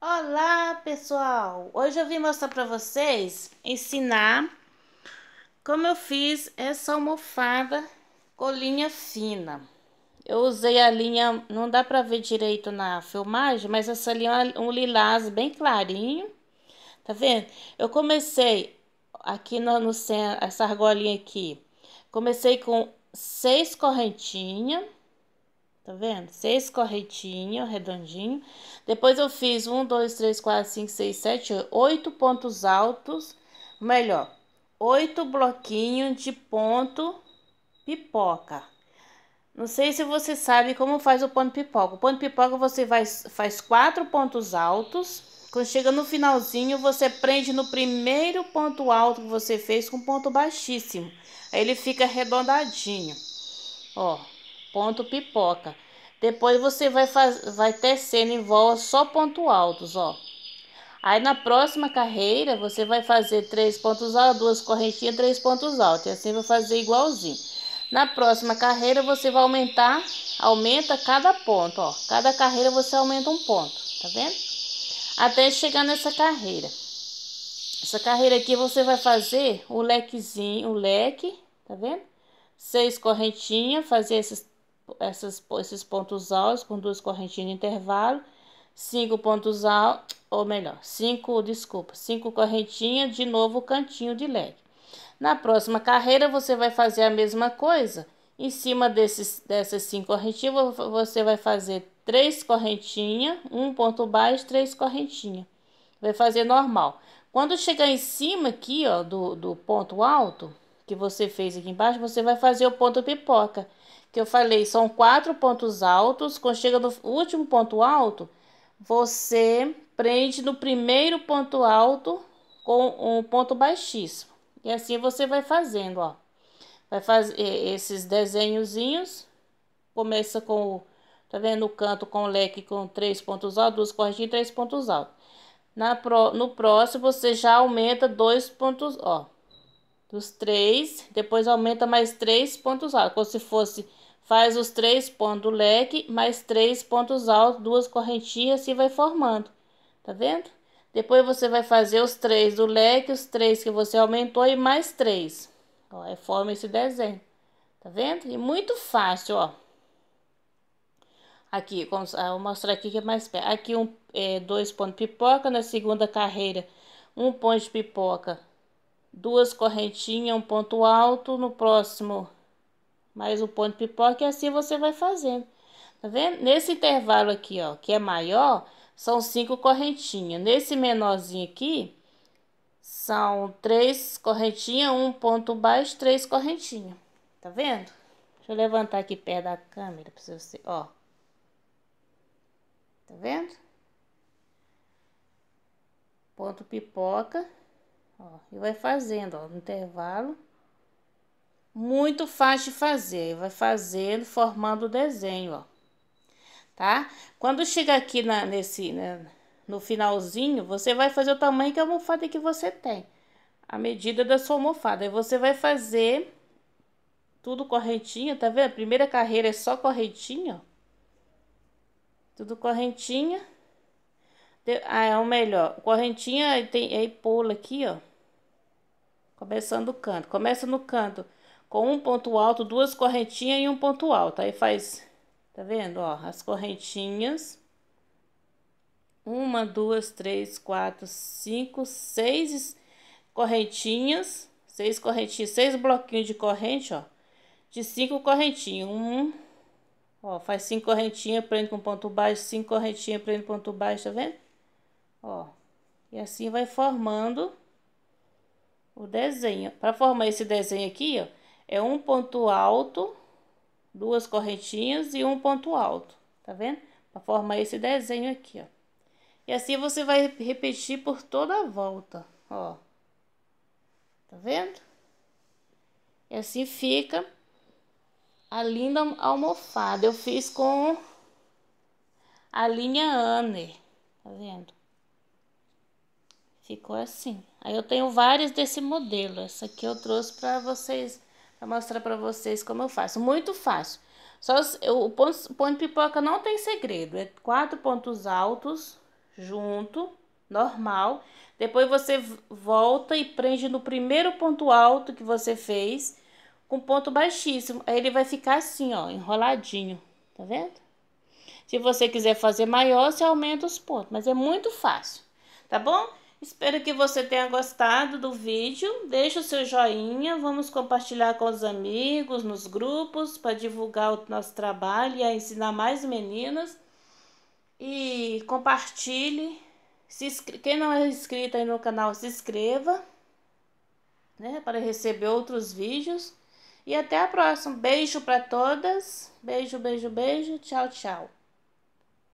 Olá, pessoal! Hoje eu vim mostrar para vocês, ensinar como eu fiz essa almofada com linha fina. Eu usei a linha, não dá para ver direito na filmagem, mas essa linha é um lilás bem clarinho. Tá vendo? Eu comecei aqui no, no essa argolinha aqui. Comecei com seis correntinhas Tá vendo? Seis corretinho, redondinho. Depois eu fiz um, dois, três, quatro, cinco, seis, sete, oito pontos altos. Melhor, oito bloquinhos de ponto pipoca. Não sei se você sabe como faz o ponto pipoca. O ponto pipoca você vai, faz quatro pontos altos. Quando chega no finalzinho, você prende no primeiro ponto alto que você fez com ponto baixíssimo. Aí ele fica arredondadinho. Ó ponto pipoca. Depois você vai, faz, vai tecendo em volta só ponto altos, ó. Aí na próxima carreira você vai fazer três pontos altos, duas correntinhas, três pontos altos. E assim vai fazer igualzinho. Na próxima carreira você vai aumentar, aumenta cada ponto, ó. Cada carreira você aumenta um ponto, tá vendo? Até chegar nessa carreira. Essa carreira aqui você vai fazer o lequezinho, o leque, tá vendo? Seis correntinhas, fazer esses essas, esses pontos altos com duas correntinhas de intervalo, cinco pontos altos, ou melhor, cinco, desculpa, cinco correntinhas, de novo cantinho de leg Na próxima carreira, você vai fazer a mesma coisa. Em cima desses, dessas cinco correntinhas, você vai fazer três correntinhas, um ponto baixo, três correntinhas. Vai fazer normal. Quando chegar em cima aqui, ó, do, do ponto alto, que você fez aqui embaixo, você vai fazer o ponto pipoca. Que eu falei, são quatro pontos altos. Quando chega no último ponto alto, você prende no primeiro ponto alto com um ponto baixíssimo. E assim você vai fazendo, ó. Vai fazer esses desenhozinhos. Começa com, tá vendo, o canto com o leque com três pontos altos, duas cordinhas e três pontos altos. Na pro, no próximo, você já aumenta dois pontos, ó dos três, depois aumenta mais três pontos altos, como se fosse faz os três pontos do leque mais três pontos altos, duas correntinhas e vai formando, tá vendo? Depois você vai fazer os três do leque, os três que você aumentou e mais três. Ó, aí é forma esse desenho, tá vendo? E muito fácil, ó. Aqui, como, vou ah, mostrar aqui que é mais perto. Aqui um, é, dois pontos de pipoca, na segunda carreira um ponto de pipoca duas correntinhas, um ponto alto, no próximo mais um ponto de pipoca e assim você vai fazendo. Tá vendo? Nesse intervalo aqui, ó, que é maior, são cinco correntinhas. Nesse menorzinho aqui, são três correntinhas, um ponto baixo, três correntinhas. Tá vendo? Deixa eu levantar aqui perto da câmera para você, ó. Tá vendo? Ponto pipoca. Ó, e vai fazendo, ó, no intervalo. Muito fácil de fazer. Vai fazendo, formando o desenho, ó. Tá? Quando chega aqui na, nesse, né, no finalzinho, você vai fazer o tamanho que a almofada que você tem. A medida da sua almofada. Aí você vai fazer tudo correntinha, tá vendo? A primeira carreira é só correntinha, ó. Tudo correntinha. Deu, ah, é o melhor. Correntinha, tem, aí pula aqui, ó. Começando o canto. Começa no canto com um ponto alto, duas correntinhas e um ponto alto. Aí faz, tá vendo, ó, as correntinhas. Uma, duas, três, quatro, cinco, seis correntinhas. Seis correntinhas, seis bloquinhos de corrente, ó. De cinco correntinhas. Um, ó, faz cinco correntinhas, prende com ponto baixo, cinco correntinhas, prende com ponto baixo, tá vendo? Ó, e assim vai formando o desenho. Para formar esse desenho aqui, ó, é um ponto alto, duas correntinhas e um ponto alto, tá vendo? Para formar esse desenho aqui, ó. E assim você vai repetir por toda a volta, ó. Tá vendo? E assim fica a linda almofada. Eu fiz com a linha Anne, tá vendo? Ficou assim. Aí eu tenho vários desse modelo. Essa aqui eu trouxe para vocês, para mostrar para vocês como eu faço. Muito fácil. Só o ponto, de pipoca não tem segredo. É quatro pontos altos junto, normal. Depois você volta e prende no primeiro ponto alto que você fez com ponto baixíssimo. Aí ele vai ficar assim, ó, enroladinho. Tá vendo? Se você quiser fazer maior, você aumenta os pontos, mas é muito fácil. Tá bom? Espero que você tenha gostado do vídeo. Deixe o seu joinha, vamos compartilhar com os amigos, nos grupos, para divulgar o nosso trabalho e ensinar mais meninas. E compartilhe. Se inscre... Quem não é inscrito aí no canal, se inscreva, né, para receber outros vídeos. E até a próxima. Beijo para todas. Beijo, beijo, beijo. Tchau, tchau.